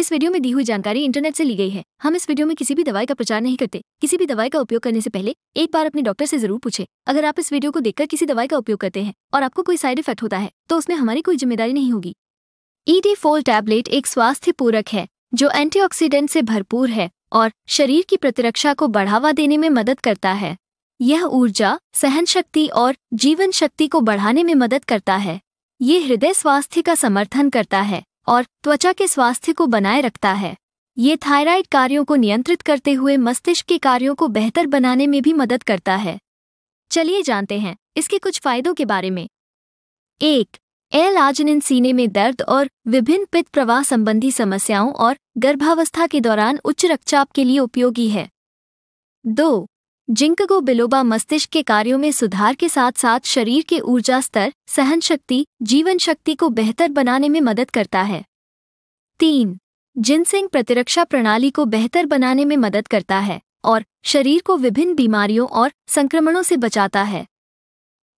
इस वीडियो में दी हुई जानकारी इंटरनेट से ली गई है हम इस वीडियो में किसी भी दवाई का प्रचार नहीं करते किसी भी दवाई का उपयोग करने से पहले एक बार अपने डॉक्टर से जरूर पूछे अगर आप इस वीडियो को देखकर किसी दवाई का उपयोग करते हैं और आपको कोई साइड इफेक्ट होता है तो उसमें हमारी कोई जिम्मेदारी नहीं होगी ईडी फोल टैबलेट एक स्वास्थ्य पूरक है जो एंटी से भरपूर है और शरीर की प्रतिरक्षा को बढ़ावा देने में मदद करता है यह ऊर्जा सहन शक्ति और जीवन शक्ति को बढ़ाने में मदद करता है ये हृदय स्वास्थ्य का समर्थन करता है और त्वचा के स्वास्थ्य को बनाए रखता है ये थायराइड कार्यों को नियंत्रित करते हुए मस्तिष्क के कार्यों को बेहतर बनाने में भी मदद करता है चलिए जानते हैं इसके कुछ फायदों के बारे में एक एल आजनिन सीने में दर्द और विभिन्न पित्त प्रवाह संबंधी समस्याओं और गर्भावस्था के दौरान उच्च रक्तचाप के लिए उपयोगी है दो जिंकगो बिलोबा मस्तिष्क के कार्यों में सुधार के साथ साथ शरीर के ऊर्जा स्तर सहन शक्ति जीवन शक्ति को बेहतर बनाने में मदद करता है तीन जिनसिंग प्रतिरक्षा प्रणाली को बेहतर बनाने में मदद करता है और शरीर को विभिन्न बीमारियों और संक्रमणों से बचाता है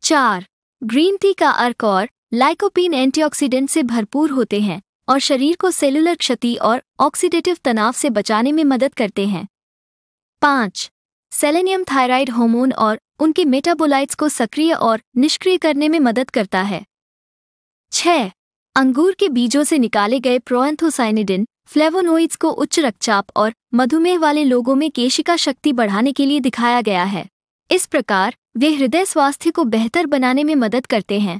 चार ग्रीन टी का अर्क और लाइकोपीन एंटीऑक्सीडेंट से भरपूर होते हैं और शरीर को सेलुलर क्षति और ऑक्सीडेटिव तनाव से बचाने में मदद करते हैं पाँच सेलेनियम थायराइड हार्मोन और उनके मेटाबोलाइट्स को सक्रिय और निष्क्रिय करने में मदद करता है छ अंगूर के बीजों से निकाले गए प्रोएंथोसाइनिडिन फ्लेवोनोइड्स को उच्च रक्तचाप और मधुमेह वाले लोगों में केशिका शक्ति बढ़ाने के लिए दिखाया गया है इस प्रकार वे हृदय स्वास्थ्य को बेहतर बनाने में मदद करते हैं